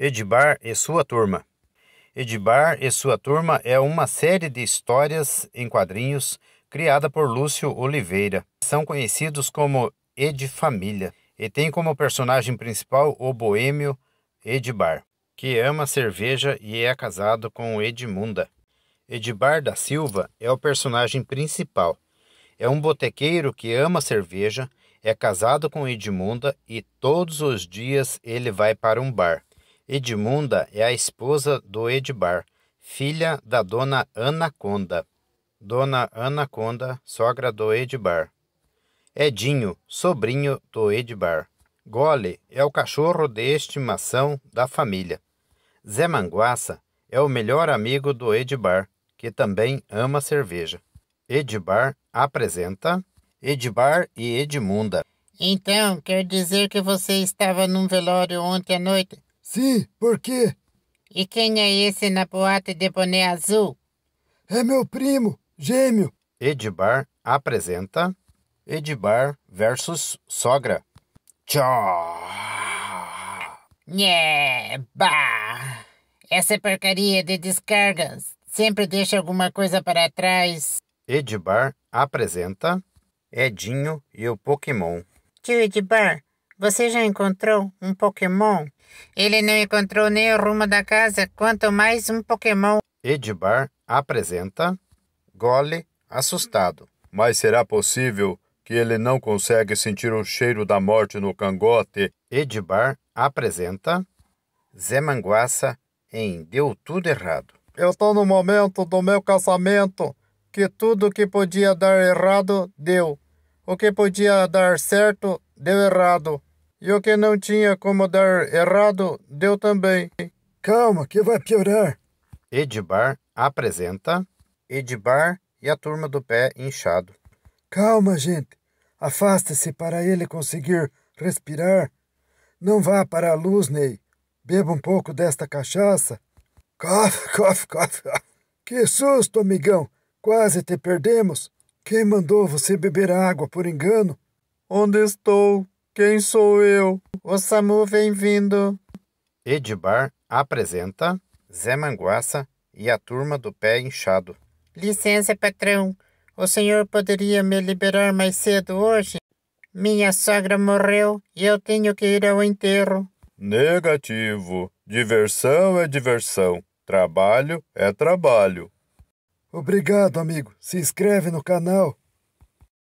Edibar e sua turma. Edibar e sua turma é uma série de histórias em quadrinhos criada por Lúcio Oliveira. São conhecidos como Ed Família e tem como personagem principal o boêmio Edibar, que ama cerveja e é casado com Edmunda. Edibar da Silva é o personagem principal. É um botequeiro que ama cerveja, é casado com Edmunda e todos os dias ele vai para um bar. Edmunda é a esposa do Edbar, filha da dona Anaconda. Dona Anaconda, sogra do Edbar. Edinho, sobrinho do Edbar. Gole é o cachorro de estimação da família. Zé Manguaça é o melhor amigo do Edbar, que também ama cerveja. Edbar apresenta Edbar e Edmunda. Então, quer dizer que você estava num velório ontem à noite? Sim, por quê? E quem é esse na boate de boné azul? É meu primo, gêmeo. Edibar apresenta Edibar versus Sogra. Tchau! Nheba! Essa é porcaria de descargas sempre deixa alguma coisa para trás. Edibar apresenta Edinho e o Pokémon. Tio Edibar, você já encontrou um Pokémon? Ele não encontrou nem o rumo da casa, quanto mais um Pokémon. Edbar apresenta Gole assustado. Mas será possível que ele não consegue sentir o cheiro da morte no cangote? Edbar apresenta Zé Manguaça em Deu Tudo Errado. Eu estou no momento do meu casamento, que tudo que podia dar errado deu. O que podia dar certo deu errado. E o que não tinha como dar errado, deu também. Calma, que vai piorar. Edbar apresenta Edbar e a turma do pé inchado. Calma, gente. Afaste-se para ele conseguir respirar. Não vá para a luz, Ney. Beba um pouco desta cachaça. Cof, cof, cof. Que susto, amigão. Quase te perdemos. Quem mandou você beber água por engano? Onde estou? Quem sou eu? O Samu vem vindo. Edbar apresenta Zé Manguaça e a turma do pé inchado. Licença, patrão. O senhor poderia me liberar mais cedo hoje? Minha sogra morreu e eu tenho que ir ao enterro. Negativo. Diversão é diversão. Trabalho é trabalho. Obrigado, amigo. Se inscreve no canal.